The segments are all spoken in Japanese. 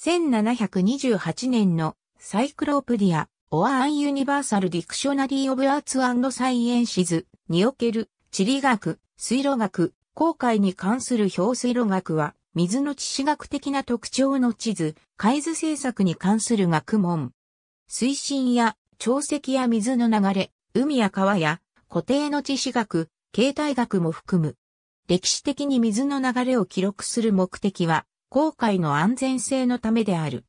1728年のサイクロプディア、オア・アン・ユニバーサル・ディクショナリー・オブ・アーツ・アンド・サイエンシズにおける地理学、水路学、航海に関する表水路学は、水の地質学的な特徴の地図、海図政策に関する学問。水深や潮汐や水の流れ、海や川や固定の地質学、形態学も含む。歴史的に水の流れを記録する目的は、航海の安全性のためである。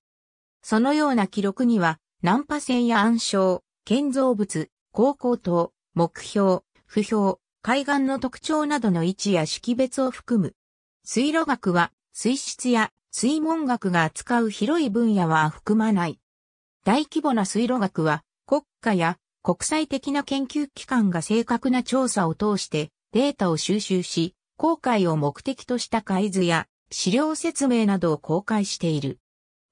そのような記録には、難破船や暗礁、建造物、航行等、目標、不標、海岸の特徴などの位置や識別を含む。水路学は、水質や水門学が扱う広い分野は含まない。大規模な水路学は、国家や国際的な研究機関が正確な調査を通してデータを収集し、航海を目的とした海図や資料説明などを公開している。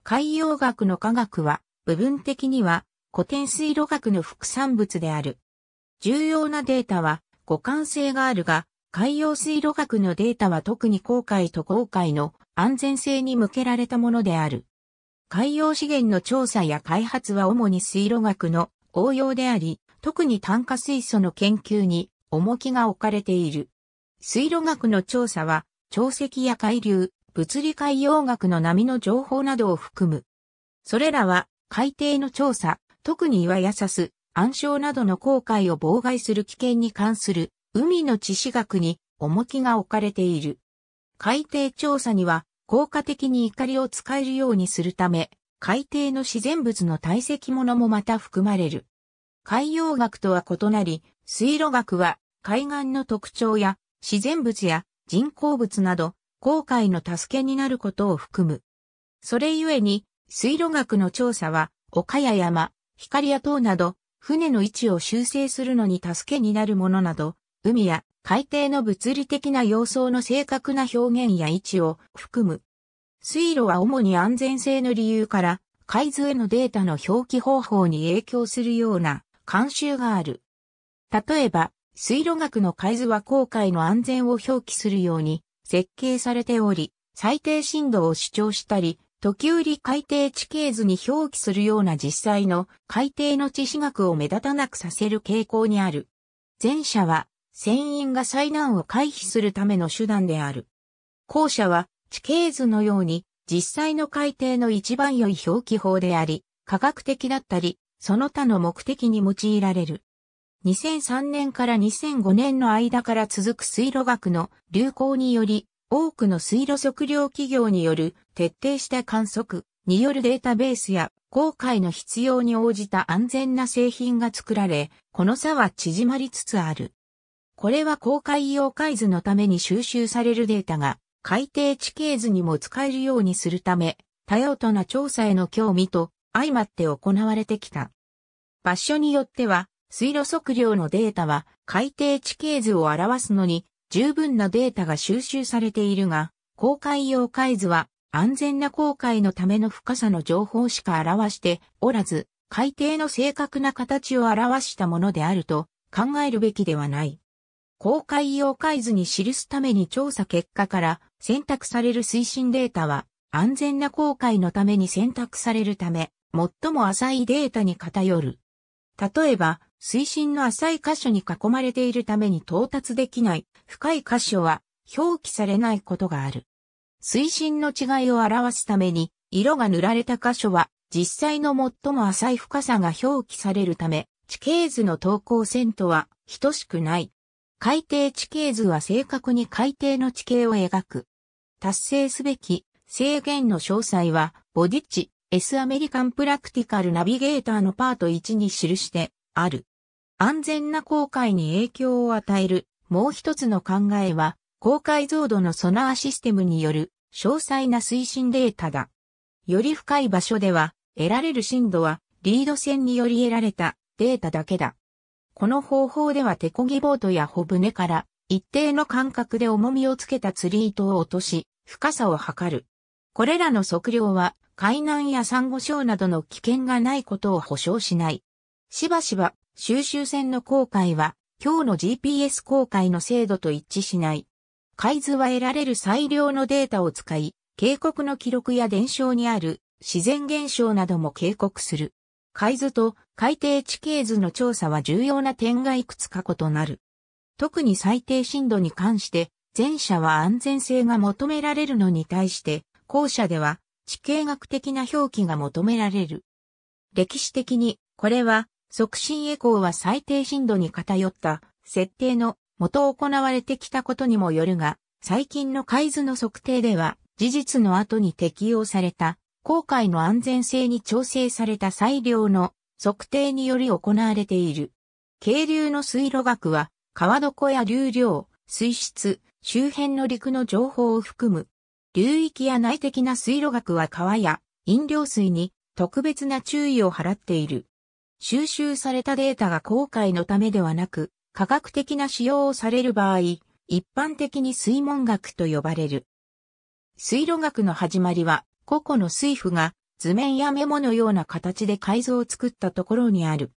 海洋学の科学は、部分的には古典水路学の副産物である。重要なデータは互換性があるが、海洋水路学のデータは特に航海と航海の安全性に向けられたものである。海洋資源の調査や開発は主に水路学の応用であり、特に炭化水素の研究に重きが置かれている。水路学の調査は潮汐や海流、物理海洋学の波の情報などを含む。それらは、海底の調査、特に岩やさす、暗礁などの航海を妨害する危険に関する、海の地史学に重きが置かれている。海底調査には、効果的に怒りを使えるようにするため、海底の自然物の堆積物もまた含まれる。海洋学とは異なり、水路学は海岸の特徴や自然物や人工物など、航海の助けになることを含む。それゆえに、水路学の調査は、丘や山、光や塔など、船の位置を修正するのに助けになるものなど、海や海底の物理的な様相の正確な表現や位置を含む。水路は主に安全性の理由から、海図へのデータの表記方法に影響するような慣習がある。例えば、水路学の海図は航海の安全を表記するように設計されており、最低深度を主張したり、時折海底地形図に表記するような実際の海底の地史学を目立たなくさせる傾向にある。前者は、船員が災難を回避するための手段である。後者は、地形図のように、実際の海底の一番良い表記法であり、科学的だったり、その他の目的に用いられる。2003年から2005年の間から続く水路学の流行により、多くの水路測量企業による徹底した観測によるデータベースや航海の必要に応じた安全な製品が作られ、この差は縮まりつつある。これは航海用海図のために収集されるデータが海底地形図にも使えるようにするため、多用途な調査への興味と相まって行われてきた。場所によっては水路測量のデータは海底地形図を表すのに十分なデータが収集されているが、公開用海図は安全な航海のための深さの情報しか表しておらず、海底の正確な形を表したものであると考えるべきではない。公開用海図に記すために調査結果から選択される推進データは安全な航海のために選択されるため、最も浅いデータに偏る。例えば、水深の浅い箇所に囲まれているために到達できない深い箇所は表記されないことがある。水深の違いを表すために色が塗られた箇所は実際の最も浅い深さが表記されるため地形図の等高線とは等しくない。海底地形図は正確に海底の地形を描く。達成すべき制限の詳細はボディッチ S アメリカンプラクティカルナビゲーターのパート1に記してある。安全な航海に影響を与える、もう一つの考えは、航海増度のソナーシステムによる詳細な推進データだ。より深い場所では、得られる深度は、リード線により得られたデータだけだ。この方法では手漕ぎボートや小舟から一定の間隔で重みをつけた釣り糸を落とし、深さを測る。これらの測量は海難や珊瑚礁などの危険がないことを保証しない。しばしば、収集船の航海は、今日の GPS 航海の精度と一致しない。海図は得られる最良のデータを使い、警告の記録や伝承にある自然現象なども警告する。海図と海底地形図の調査は重要な点がいくつか異なる。特に最低深度に関して、前者は安全性が求められるのに対して、後者では地形学的な表記が求められる。歴史的に、これは促進エコーは最低頻度に偏った設定のもと行われてきたことにもよるが、最近の海図の測定では、事実の後に適用された、航海の安全性に調整された最良の測定により行われている。渓流の水路学は、川床や流量、水質、周辺の陸の情報を含む。流域や内的な水路学は川や飲料水に特別な注意を払っている。収集されたデータが公開のためではなく、科学的な使用をされる場合、一般的に水門学と呼ばれる。水路学の始まりは、個々の水夫が図面やメモのような形で改造を作ったところにある。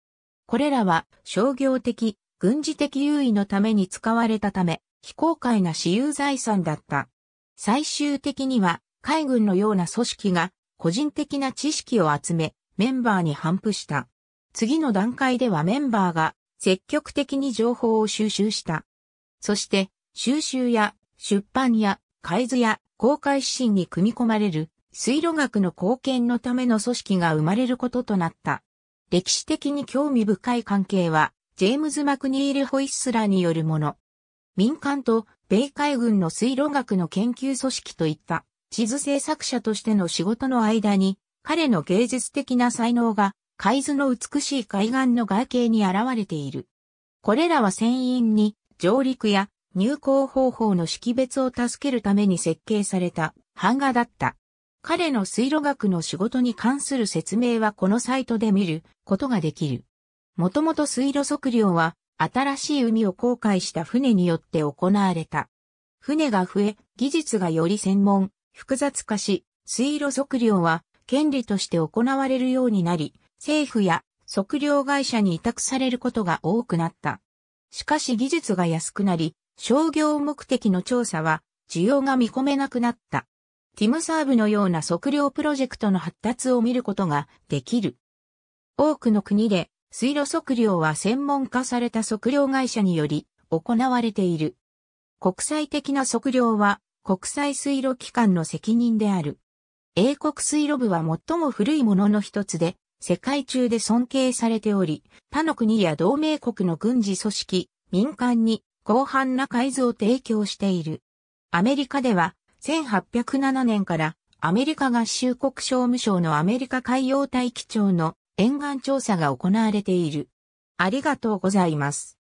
これらは商業的、軍事的優位のために使われたため、非公開な私有財産だった。最終的には海軍のような組織が個人的な知識を集め、メンバーに反布した。次の段階ではメンバーが積極的に情報を収集した。そして、収集や出版や海図や公開指針に組み込まれる水路学の貢献のための組織が生まれることとなった。歴史的に興味深い関係は、ジェームズ・マクニール・ホイッスラーによるもの。民間と米海軍の水路学の研究組織といった地図制作者としての仕事の間に、彼の芸術的な才能が海図の美しい海岸の外形に現れている。これらは船員に上陸や入港方法の識別を助けるために設計された版画だった。彼の水路学の仕事に関する説明はこのサイトで見ることができる。もともと水路測量は新しい海を航海した船によって行われた。船が増え、技術がより専門、複雑化し、水路測量は権利として行われるようになり、政府や測量会社に委託されることが多くなった。しかし技術が安くなり、商業目的の調査は需要が見込めなくなった。ティムサーブのような測量プロジェクトの発達を見ることができる。多くの国で水路測量は専門化された測量会社により行われている。国際的な測量は国際水路機関の責任である。英国水路部は最も古いものの一つで、世界中で尊敬されており、他の国や同盟国の軍事組織、民間に広範な改造を提供している。アメリカでは1807年からアメリカ合衆国商務省のアメリカ海洋大気庁の沿岸調査が行われている。ありがとうございます。